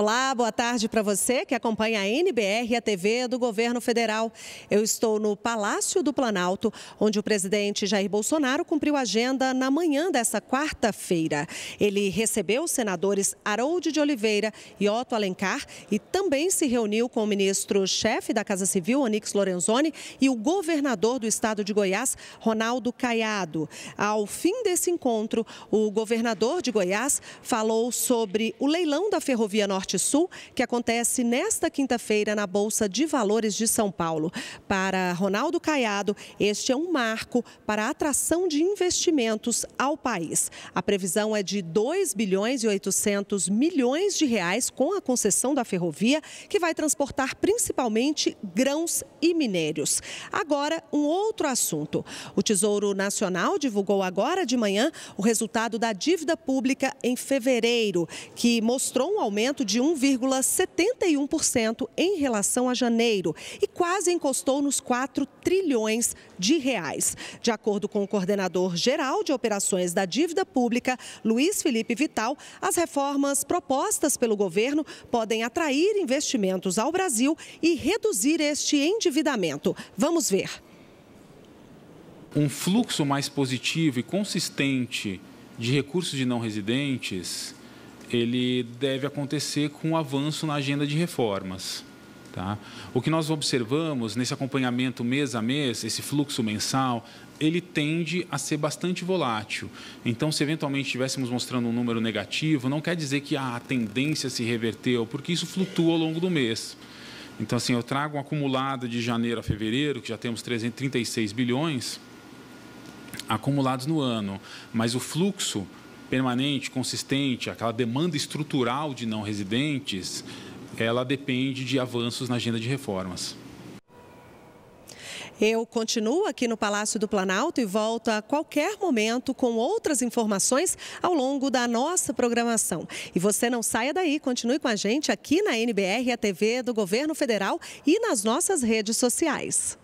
Olá, boa tarde para você que acompanha a NBR e a TV do governo federal. Eu estou no Palácio do Planalto, onde o presidente Jair Bolsonaro cumpriu a agenda na manhã desta quarta-feira. Ele recebeu os senadores Haroldo de Oliveira e Otto Alencar e também se reuniu com o ministro-chefe da Casa Civil, Onix Lorenzoni, e o governador do estado de Goiás, Ronaldo Caiado. Ao fim desse encontro, o governador de Goiás falou sobre o leilão da Ferrovia Norte Norte-Sul, que acontece nesta quinta-feira na Bolsa de Valores de São Paulo. Para Ronaldo Caiado, este é um marco para a atração de investimentos ao país. A previsão é de 2 bilhões e 800 milhões de reais com a concessão da ferrovia, que vai transportar principalmente grãos e minérios. Agora, um outro assunto. O Tesouro Nacional divulgou agora de manhã o resultado da dívida pública em fevereiro, que mostrou um aumento de de 1,71% em relação a janeiro e quase encostou nos 4 trilhões de reais. De acordo com o coordenador geral de operações da dívida pública, Luiz Felipe Vital, as reformas propostas pelo governo podem atrair investimentos ao Brasil e reduzir este endividamento. Vamos ver. Um fluxo mais positivo e consistente de recursos de não residentes ele deve acontecer com o um avanço na agenda de reformas. Tá? O que nós observamos nesse acompanhamento mês a mês, esse fluxo mensal, ele tende a ser bastante volátil. Então, se eventualmente estivéssemos mostrando um número negativo, não quer dizer que ah, a tendência se reverteu, porque isso flutua ao longo do mês. Então, assim, eu trago um acumulado de janeiro a fevereiro, que já temos 336 bilhões acumulados no ano, mas o fluxo permanente, consistente, aquela demanda estrutural de não residentes, ela depende de avanços na agenda de reformas. Eu continuo aqui no Palácio do Planalto e volto a qualquer momento com outras informações ao longo da nossa programação. E você não saia daí, continue com a gente aqui na NBR, a TV do Governo Federal e nas nossas redes sociais.